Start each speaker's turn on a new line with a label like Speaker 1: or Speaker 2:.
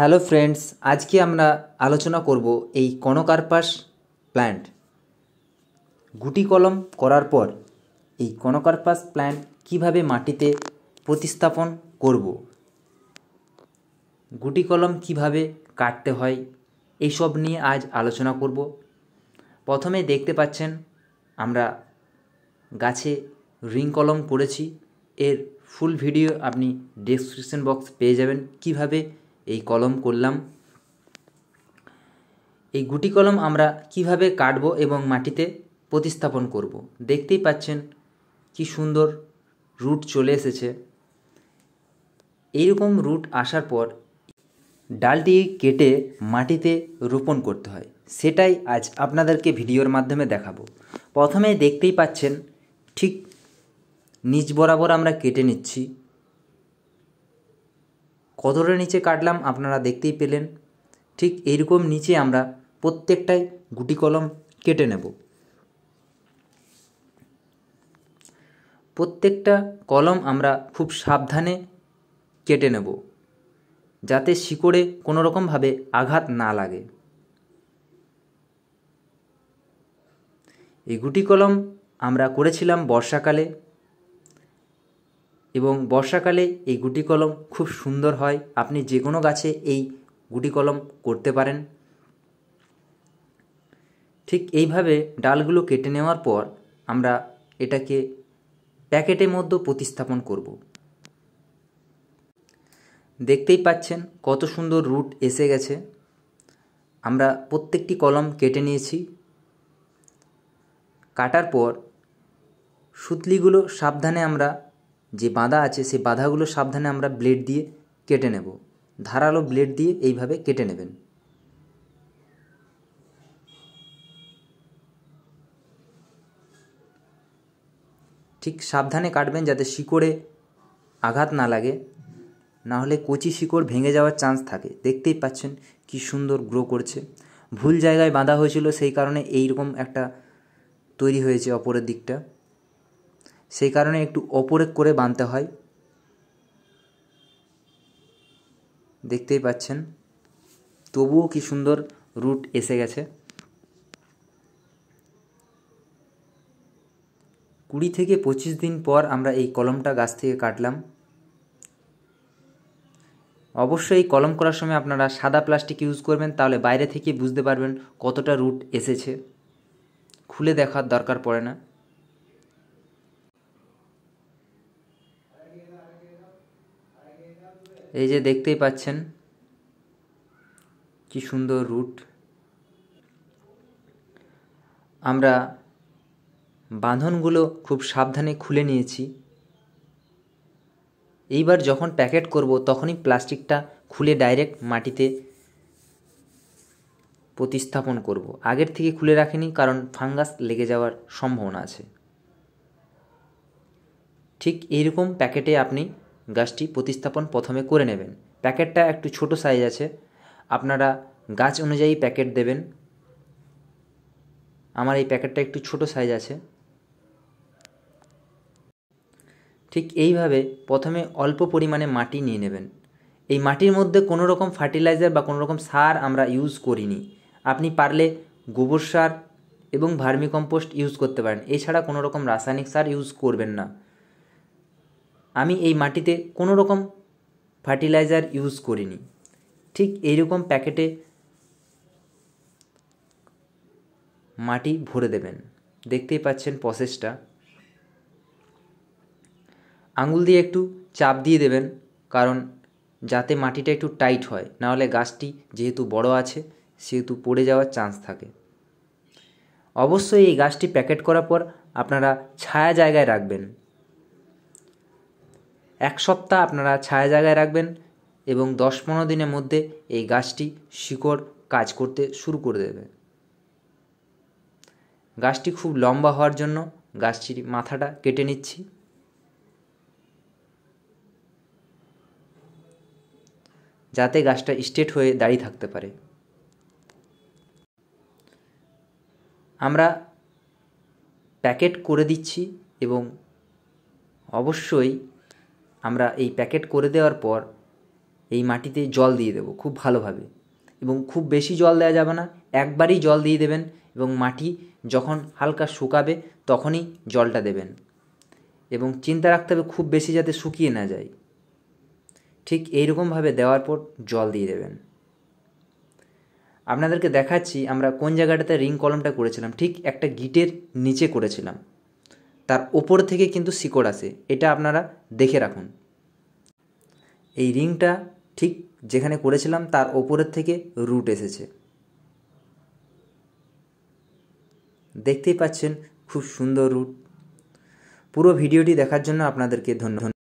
Speaker 1: Hello friends আজকে আমরা আলোচনা করব এই কনকার্পাস প্ল্যান্ট গুটি কলম করার পর এই কনকার্পাস প্ল্যান্ট কিভাবে মাটিতে প্রতিস্থাপন করব গুটি কলম কিভাবে কাটতে হয় এইসব নিয়ে আজ আলোচনা করব প্রথমে দেখতে পাচ্ছেন আমরা গাছে রিং কলম করেছি এর ফুল ভিডিও আপনি ডেসক্রিপশন বক্স পেয়ে যাবেন কিভাবে এই কলম করলাম এই গুটি কলম আমরা কিভাবে কাটব এবং মাটিতে প্রতিস্থাপন করব। দেখতেই পাচ্ছেন কি সুন্দর রুট চলে এসেছে এইরকম রুট আসার পর ডালটি কেটে মাটিতে রোপণ করতে হয় সেটাই আজ আপনাদেরকে ভিডিওর মাধ্যমে দেখাবো প্রথমে দেখতেই পাচ্ছেন ঠিক নিচ বরাবর আমরা কেটে নিচ্ছি কতটা নিচে কাটলাম আপনারা দেখতেই পেলেন ঠিক এইরকম নিচে আমরা প্রত্যেকটাই গুটি কলম কেটে নেব প্রত্যেকটা কলম আমরা খুব সাবধানে কেটে নেব যাতে শিকড়ে কোনো রকমভাবে আঘাত না লাগে এই গুটি কলম আমরা করেছিলাম বর্ষাকালে এবং বর্ষাকালে এই গুটি কলম খুব সুন্দর হয় আপনি যে কোনো গাছে এই গুটি কলম করতে পারেন ঠিক এইভাবে ডালগুলো কেটে নেওয়ার পর আমরা এটাকে প্যাকেটের মধ্যে প্রতিস্থাপন করব দেখতেই পাচ্ছেন কত সুন্দর রুট এসে গেছে আমরা প্রত্যেকটি কলম কেটে নিয়েছি কাটার পর সুতলিগুলো সাবধানে আমরা যে বাঁধা আছে সেই বাঁধাগুলো সাবধানে আমরা ব্লেড দিয়ে কেটে নেব ধারালো ব্লেড দিয়ে এইভাবে কেটে নেবেন ঠিক সাবধানে কাটবেন যাতে শিকড়ে আঘাত না লাগে না হলে কচি শিকড় ভেঙে যাওয়ার চান্স থাকে দেখতেই পাচ্ছেন কি সুন্দর গ্রো করছে ভুল জায়গায় বাঁধা হয়েছিল সেই কারণে এইরকম একটা তৈরি হয়েছে অপরের দিকটা সেই কারণে একটু ওপরে করে বাঁধতে হয় দেখতেই পাচ্ছেন তবুও কি সুন্দর রুট এসে গেছে কুড়ি থেকে পঁচিশ দিন পর আমরা এই কলমটা গাছ থেকে কাটলাম অবশ্যই এই কলম করার সময় আপনারা সাদা প্লাস্টিক ইউজ করবেন তাহলে বাইরে থেকে বুঝতে পারবেন কতটা রুট এসেছে খুলে দেখার দরকার পড়ে না এই যে দেখতেই পাচ্ছেন কি সুন্দর রুট আমরা বাঁধনগুলো খুব সাবধানে খুলে নিয়েছি এইবার যখন প্যাকেট করব তখনই প্লাস্টিকটা খুলে ডাইরেক্ট মাটিতে প্রতিস্থাপন করব আগের থেকে খুলে রাখেনি কারণ ফাঙ্গাস লেগে যাওয়ার সম্ভাবনা আছে ঠিক এইরকম প্যাকেটে আপনি গাছটি প্রতিস্থাপন প্রথমে করে নেবেন প্যাকেটটা একটু ছোট সাইজ আছে আপনারা গাছ অনুযায়ী প্যাকেট দেবেন আমার এই প্যাকেটটা একটু ছোট সাইজ আছে ঠিক এইভাবে প্রথমে অল্প পরিমাণে মাটি নিয়ে নেবেন এই মাটির মধ্যে কোনো রকম ফার্টিলাইজার বা কোনো রকম সার আমরা ইউজ করিনি আপনি পারলে গোবর সার এবং ভার্মিকম্পোস্ট ইউজ করতে পারেন এছাড়া কোনো রকম রাসায়নিক সার ইউজ করবেন না আমি এই মাটিতে কোনো রকম ফার্টিলাইজার ইউজ করিনি ঠিক এইরকম প্যাকেটে মাটি ভরে দেবেন দেখতেই পাচ্ছেন প্রসেসটা আঙুল দিয়ে একটু চাপ দিয়ে দেবেন কারণ যাতে মাটিটা একটু টাইট হয় নাহলে গাছটি যেহেতু বড় আছে সেহেতু পড়ে যাওয়ার চান্স থাকে অবশ্যই এই গাছটি প্যাকেট করার পর আপনারা ছায়া জায়গায় রাখবেন এক সপ্তাহ আপনারা ছায়া জায়গায় রাখবেন এবং দশ পনেরো দিনের মধ্যে এই গাছটি শিকড় কাজ করতে শুরু করে দেবে গাছটি খুব লম্বা হওয়ার জন্য গাছটির মাথাটা কেটে নিচ্ছি যাতে গাছটা স্টেট হয়ে দাঁড়িয়ে থাকতে পারে আমরা প্যাকেট করে দিচ্ছি এবং অবশ্যই আমরা এই প্যাকেট করে দেওয়ার পর এই মাটিতে জল দিয়ে দেবো খুব ভালোভাবে এবং খুব বেশি জল দেওয়া যাবে না একবারই জল দিয়ে দেবেন এবং মাটি যখন হালকা শুকাবে তখনই জলটা দেবেন এবং চিন্তা রাখতে হবে খুব বেশি যাতে শুকিয়ে না যায় ঠিক এইরকমভাবে দেওয়ার পর জল দিয়ে দেবেন আপনাদেরকে দেখাচ্ছি আমরা কোন জায়গাটাতে রিং কলমটা করেছিলাম ঠিক একটা গিটের নিচে করেছিলাম তার ওপর থেকে কিন্তু শিকড় আসে এটা আপনারা দেখে রাখুন এই রিংটা ঠিক যেখানে করেছিলাম তার ওপরের থেকে রুট এসেছে দেখতেই পাচ্ছেন খুব সুন্দর রুট পুরো ভিডিওটি দেখার জন্য আপনাদেরকে ধন্যবাদ